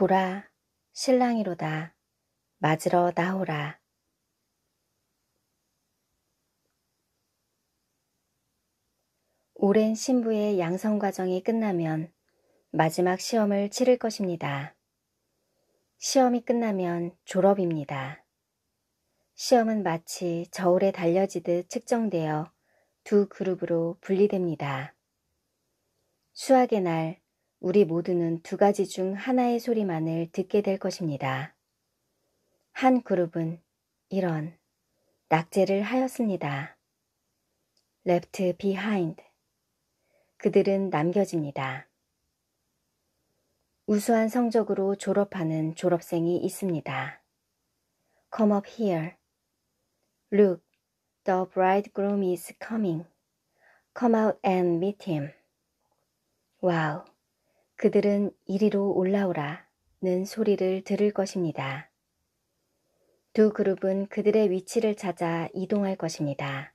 보라, 신랑이로다. 맞으러 나오라. 오랜 신부의 양성 과정이 끝나면 마지막 시험을 치를 것입니다. 시험이 끝나면 졸업입니다. 시험은 마치 저울에 달려지듯 측정되어 두 그룹으로 분리됩니다. 수학의 날 우리 모두는 두 가지 중 하나의 소리만을 듣게 될 것입니다. 한 그룹은 이런 낙제를 하였습니다. left behind. 그들은 남겨집니다. 우수한 성적으로 졸업하는 졸업생이 있습니다. Come up here. Look, the bridegroom is coming. Come out and meet him. 와우, wow, 그들은 이리로 올라오라 는 소리를 들을 것입니다. 두 그룹은 그들의 위치를 찾아 이동할 것입니다.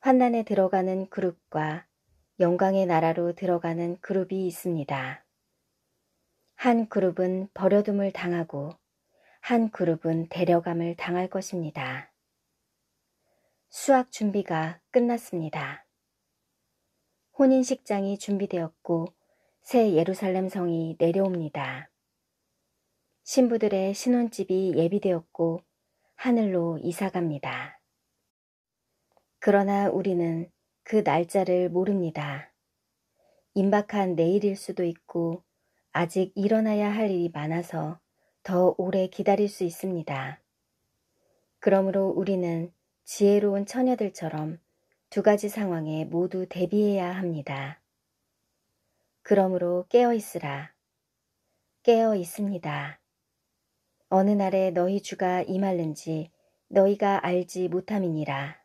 환난에 들어가는 그룹과 영광의 나라로 들어가는 그룹이 있습니다. 한 그룹은 버려둠을 당하고 한 그룹은 데려감을 당할 것입니다. 수학 준비가 끝났습니다. 혼인식장이 준비되었고 새 예루살렘 성이 내려옵니다. 신부들의 신혼집이 예비되었고 하늘로 이사갑니다. 그러나 우리는 그 날짜를 모릅니다. 임박한 내일일 수도 있고 아직 일어나야 할 일이 많아서 더 오래 기다릴 수 있습니다. 그러므로 우리는 지혜로운 처녀들처럼 두 가지 상황에 모두 대비해야 합니다. 그러므로 깨어 있으라. 깨어 있습니다. 어느 날에 너희 주가 임할는지 너희가 알지 못함이니라.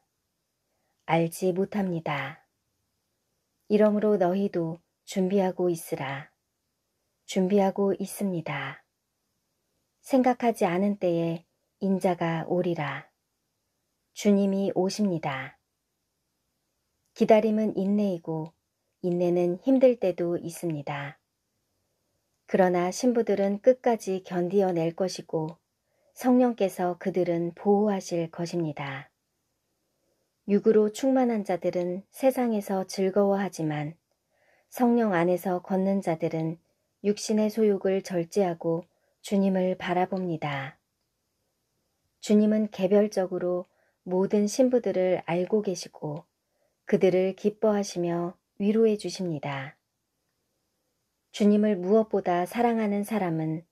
알지 못합니다. 이러므로 너희도 준비하고 있으라. 준비하고 있습니다. 생각하지 않은 때에 인자가 오리라. 주님이 오십니다. 기다림은 인내이고 인내는 힘들 때도 있습니다. 그러나 신부들은 끝까지 견디어낼 것이고 성령께서 그들은 보호하실 것입니다. 육으로 충만한 자들은 세상에서 즐거워하지만 성령 안에서 걷는 자들은 육신의 소욕을 절제하고 주님을 바라봅니다. 주님은 개별적으로 모든 신부들을 알고 계시고 그들을 기뻐하시며 위로해 주십니다. 주님을 무엇보다 사랑하는 사람은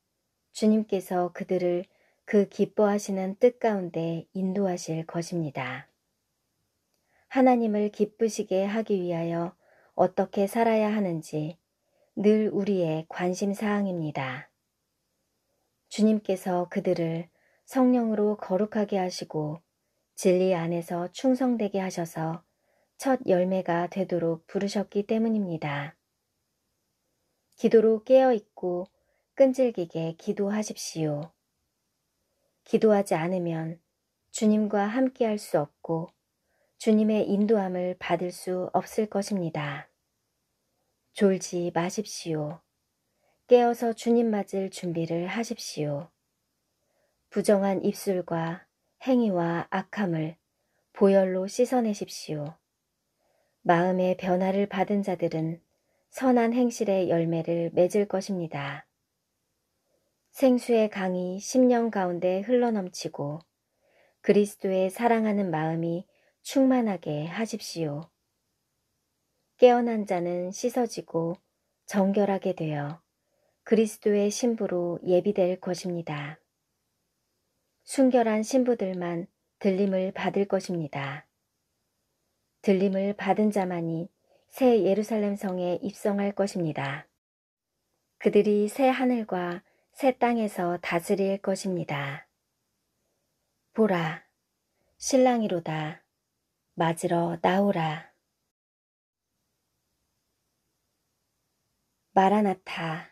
주님께서 그들을 그 기뻐하시는 뜻 가운데 인도하실 것입니다. 하나님을 기쁘시게 하기 위하여 어떻게 살아야 하는지 늘 우리의 관심 사항입니다. 주님께서 그들을 성령으로 거룩하게 하시고 진리 안에서 충성되게 하셔서 첫 열매가 되도록 부르셨기 때문입니다. 기도로 깨어있고 끈질기게 기도하십시오. 기도하지 않으면 주님과 함께할 수 없고 주님의 인도함을 받을 수 없을 것입니다. 졸지 마십시오. 깨어서 주님 맞을 준비를 하십시오. 부정한 입술과 행위와 악함을 보혈로 씻어내십시오. 마음의 변화를 받은 자들은 선한 행실의 열매를 맺을 것입니다. 생수의 강이 10년 가운데 흘러넘치고 그리스도의 사랑하는 마음이 충만하게 하십시오. 깨어난 자는 씻어지고 정결하게 되어 그리스도의 신부로 예비될 것입니다. 순결한 신부들만 들림을 받을 것입니다. 들림을 받은 자만이 새 예루살렘 성에 입성할 것입니다. 그들이 새 하늘과 새 땅에서 다스릴 것입니다. 보라, 신랑이로다. 맞으러 나오라. 마라나타.